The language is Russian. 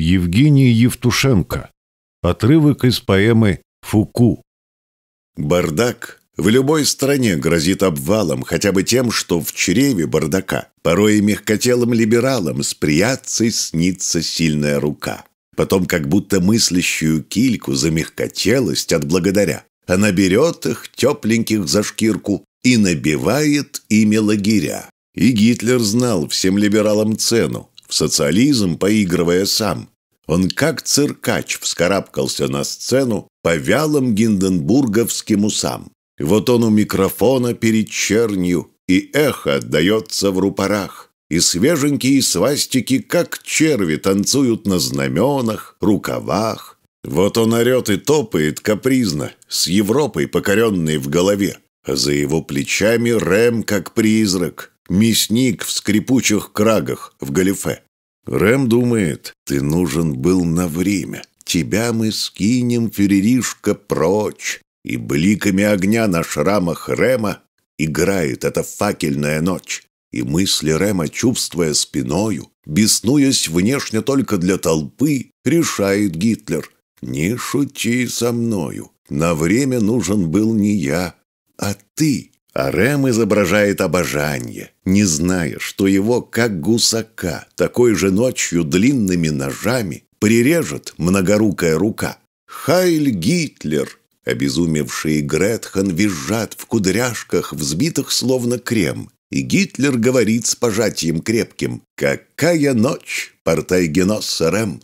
Евгений Евтушенко. Отрывок из поэмы «Фуку». Бардак в любой стране грозит обвалом хотя бы тем, что в чреве бардака порой и мягкотелым либералам с приятцей снится сильная рука. Потом как будто мыслящую кильку за мягкотелость отблагодаря. Она берет их, тепленьких, за шкирку и набивает ими лагеря. И Гитлер знал всем либералам цену в социализм, поигрывая сам. Он как циркач вскарабкался на сцену по вялым гинденбурговским усам. Вот он у микрофона перед чернью, и эхо отдается в рупорах. И свеженькие свастики, как черви, танцуют на знаменах, рукавах. Вот он орет и топает капризно, с Европой покоренной в голове. а За его плечами Рэм, как призрак, мясник в скрипучих крагах в галифе. Рэм думает, ты нужен был на время. Тебя мы скинем, Фереришка, прочь. И бликами огня на шрамах Рема играет эта факельная ночь. И мысли Рема, чувствуя спиною, беснуясь внешне только для толпы, решает Гитлер. «Не шути со мною. На время нужен был не я, а ты. Арем изображает обожание, не зная, что его, как гусака, такой же ночью длинными ножами прирежет многорукая рука. «Хайль Гитлер!» Обезумевшие Гретхен визжат в кудряшках, взбитых словно крем, и Гитлер говорит с пожатием крепким «Какая ночь, портай Генос Рэм!»